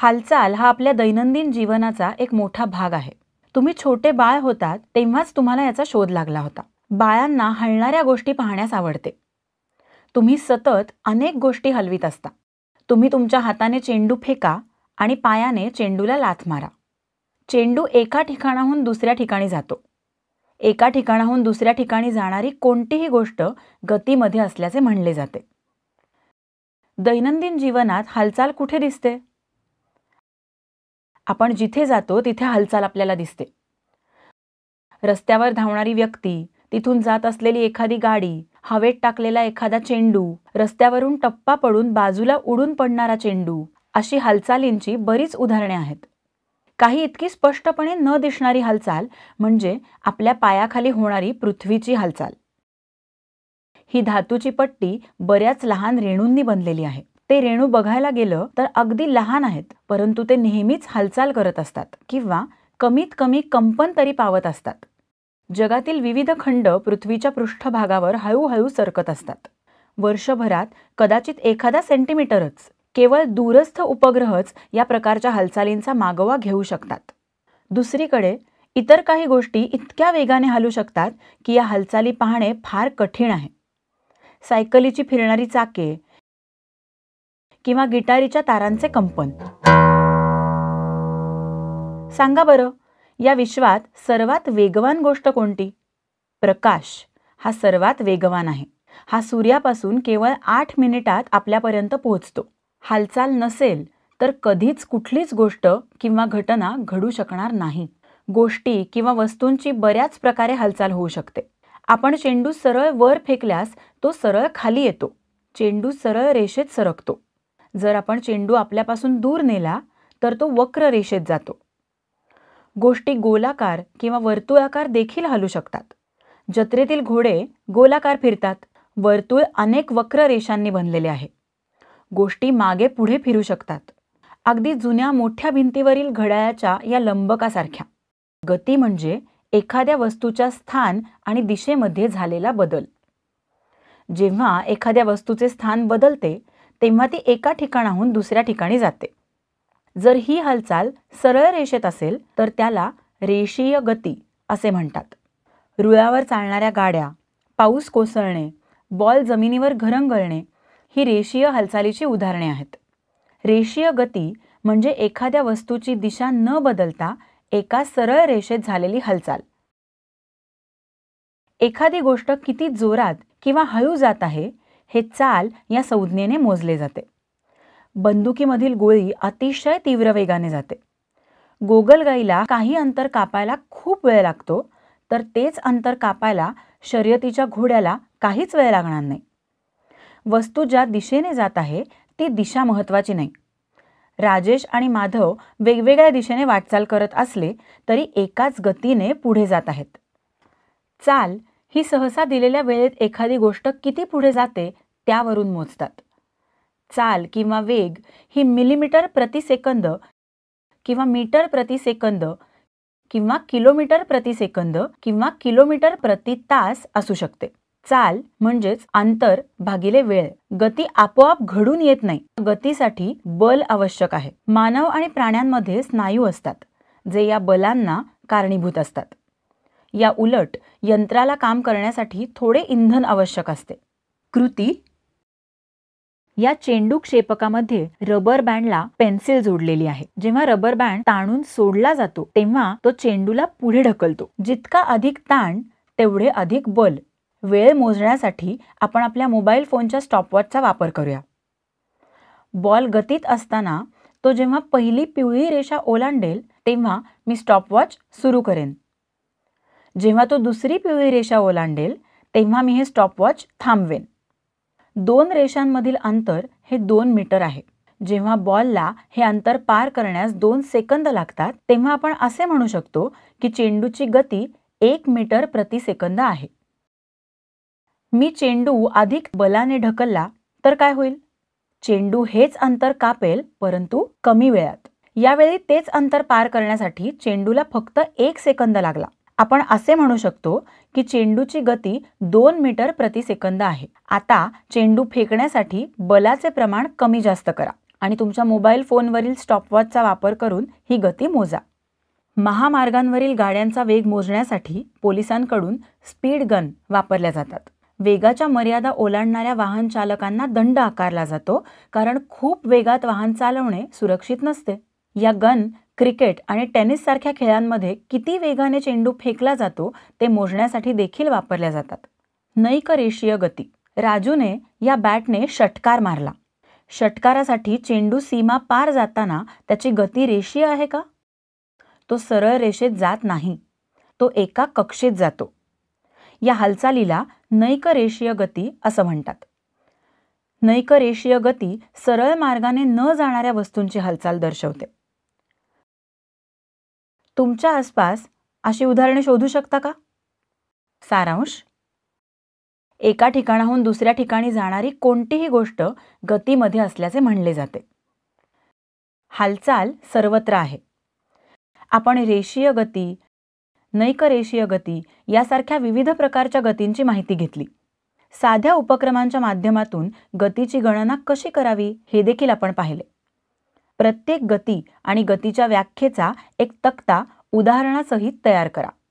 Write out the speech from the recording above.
हालचाल हा आपल्या दैनंदिन जीवनाचा एक मोठा भाग आहे तुम्ही छोटे बाळ होतात तेव्हाच तुम्हाला याचा शोध लागला होता बाळांना हलणाऱ्या गोष्टी पाहण्यास आवडते तुम्ही सतत अनेक गोष्टी हलवीत असता तुम्ही तुमच्या हाताने चेंडू फेका आणि पायाने चेंडूला लाथ मारा चेंडू एका ठिकाणाहून दुसऱ्या ठिकाणी जातो एका ठिकाणाहून दुसऱ्या ठिकाणी जाणारी कोणतीही गोष्ट गतीमध्ये असल्याचे म्हणले जाते दैनंदिन जीवनात हालचाल कुठे दिसते आपण जिथे जातो तिथे हालचाल आपल्याला दिसते रस्त्यावर धावणारी व्यक्ती तिथून जात असलेली एखादी गाडी हवेत टाकलेला एखादा चेंडू रस्त्यावरून टप्पा पडून बाजूला उडून पडणारा चेंडू अशी हालचालींची बरीच उदाहरणे आहेत काही इतकी स्पष्टपणे न दिसणारी हालचाल म्हणजे आपल्या पायाखाली होणारी पृथ्वीची हालचाल ही धातूची पट्टी बऱ्याच लहान रेणूंनी बनलेली आहे ते रेणू बघायला गेलं तर अगदी लहान आहेत परंतु ते नेहमीच हालचाल करत असतात किंवा कमीत कमी कंपन तरी पावत असतात जगातील विविध खंड पृथ्वीच्या पृष्ठभागावर हळूहळू सरकत असतात वर्षभरात कदाचित एखादा सेंटीमीटरच केवळ दूरस्थ उपग्रहच या प्रकारच्या हालचालींचा मागोवा घेऊ शकतात दुसरीकडे इतर काही गोष्टी इतक्या वेगाने हलू शकतात की या हालचाली पाहणे फार कठीण आहे सायकलीची फिरणारी चाके किंवा गिटारीच्या तारांचे कंपन सांगा बरं या विश्वात सर्वात वेगवान गोष्ट कोणती प्रकाश हा सर्वात वेगवान आहे हा सूर्यापासून केवळ आठ मिनिटात आपल्यापर्यंत पोहोचतो हालचाल नसेल तर कधीच कुठलीच गोष्ट किंवा घटना घडू शकणार नाही गोष्टी किंवा वस्तूंची बऱ्याच प्रकारे हालचाल होऊ शकते आपण चेंडू सरळ वर फेकल्यास तो सरळ खाली येतो चेंडू सरळ रेषेत सरकतो जर आपण चेंडू आपल्यापासून दूर नेला तर तो वक्र रेषेत जातो गोष्टी गोलाकार किंवा वर्तुळाकार देखील हलू शकतात जत्रेतील घोडे गोलाकार फिरतात वर्तुळ अनेक वक्र रेषांनी बनलेले आहे गोष्टी मागे पुढे फिरू शकतात अगदी जुन्या मोठ्या भिंतीवरील घड्याळाच्या या लंबकासारख्या गती म्हणजे एखाद्या वस्तूच्या स्थान आणि दिशेमध्ये झालेला बदल जेव्हा एखाद्या वस्तूचे स्थान बदलते तेव्हा ती एका ठिकाणाहून दुसऱ्या ठिकाणी जाते जर ही हालचाल सरळ रेषेत असेल तर त्याला रेषीय गती असे म्हणतात रुळावर चालणाऱ्या गाड्या पाऊस कोसळणे बॉल जमिनीवर घरंगळणे ही रेषीय हालचालीची उदाहरणे आहेत रेषीय गती म्हणजे एखाद्या वस्तूची दिशा न बदलता एका सरळ रेषेत झालेली हालचाल एखादी गोष्ट किती जोरात किंवा हळू जात आहे हे चाल या संज्ञेने मोजले जाते बंदुकीमधील गोळी अतिशय तीव्र वेगाने जाते गोगलगाईला काही अंतर कापायला खूप वेळ लागतो तर तेच अंतर कापायला शर्यतीच्या घोड्याला काहीच वेळ लागणार नाही वस्तू ज्या दिशेने जात आहे ती दिशा महत्त्वाची नाही राजेश आणि माधव वेगवेगळ्या दिशेने वाटचाल करत असले तरी एकाच गतीने पुढे जात आहेत चाल ही सहसा दिलेल्या वेळेत एखादी गोष्ट किती पुढे जाते त्यावरून मोजतात चाल किंवा वेग ही मिलीमीटर प्रतिसेकंद किंवा मीटर प्रतिसेकंद किंवा किलोमीटर प्रतिसेकंद किंवा किलोमीटर प्रति तास असू शकते चाल म्हणजेच अंतर भागिले वेळ गती आपोआप घडून येत नाही गतीसाठी बल आवश्यक आहे मानव आणि प्राण्यांमध्ये स्नायू असतात जे या बलांना कारणीभूत असतात या उलट यंत्राला काम करण्यासाठी थोडे इंधन आवश्यक असते कृती या चेंडू क्षेपकामध्ये रबर बँडला पेन्सिल जोडलेली आहे जेव्हा रबर बँड ताणून सोडला जातो तेव्हा तो चेंडूला पुढे ढकलतो जितका अधिक ताण तेवढे अधिक बल वेळ मोजण्यासाठी आपण आपल्या मोबाईल फोनच्या स्टॉपवॉचचा वापर करूया बॉल गतीत असताना तो जेव्हा पहिली पिवळी रेषा ओलांडेल तेव्हा मी स्टॉपवॉच सुरू करेन जेव्हा तो दुसरी पिवळी रेषा ओलांडेल तेव्हा मी हे स्टॉपवॉच थांबवेन दोन रेषांमधील अंतर हे दोन मीटर आहे जेव्हा बॉलला हे अंतर पार करण्यास दोन सेकंद लागतात तेव्हा आपण असे म्हणू शकतो की चेंडूची गती एक मीटर प्रति सेकंद आहे मी चेंडू अधिक बलाने ढकलला तर काय होईल चेंडू हेच अंतर कापेल परंतु कमी वेळात यावेळी तेच अंतर पार करण्यासाठी चेंडूला फक्त एक सेकंद लागला आपण असे म्हणू शकतो की चेंडूची गती दोन मीटर प्रतिसेकंद आहे आता चेंडू फेकण्यासाठी बलाचे प्रमाण कमी जास्त करा आणि तुमच्या मोबाईल फोनवरील स्टॉपवॉचचा वापर करून ही गती मोजा महामार्गांवरील गाड्यांचा वेग मोजण्यासाठी पोलिसांकडून स्पीड गन वापरल्या जातात वेगाच्या मर्यादा ओलांडणाऱ्या वाहन चालकांना दंड आकारला जातो कारण खूप वेगात वाहन चालवणे सुरक्षित नसते या गन क्रिकेट आणि टेनिससारख्या खेळांमध्ये किती वेगाने चेंडू फेकला जातो ते मोजण्यासाठी देखील वापरल्या जातात नैक रेषीय गती राजूने या बॅटने षटकार मारला षटकारासाठी चेंडू सीमा पार जाताना त्याची गती रेषीय आहे का तो सरळ रेषेत जात नाही तो एका कक्षेत जातो या हालचालीला नैक रेषीय गती असं म्हणतात नैक गती सरळ मार्गाने न जाणाऱ्या वस्तूंची हालचाल दर्शवते तुमच्या आसपास अशी उदाहरणे शोधू शकता का सारांश एका ठिकाणाहून दुसऱ्या ठिकाणी जाणारी कोणतीही गोष्ट गतीमध्ये असल्याचे म्हणले जाते हालचाल सर्वत्र आहे आपण रेषीय गती नैकरेषीय गती यासारख्या विविध प्रकारच्या गतींची माहिती घेतली साध्या उपक्रमांच्या माध्यमातून गतीची गणना कशी करावी हे देखील आपण पाहिले प्रत्येक गती आणि गतीच्या व्याख्येचा एक तक्ता उदाहरणासहित तयार करा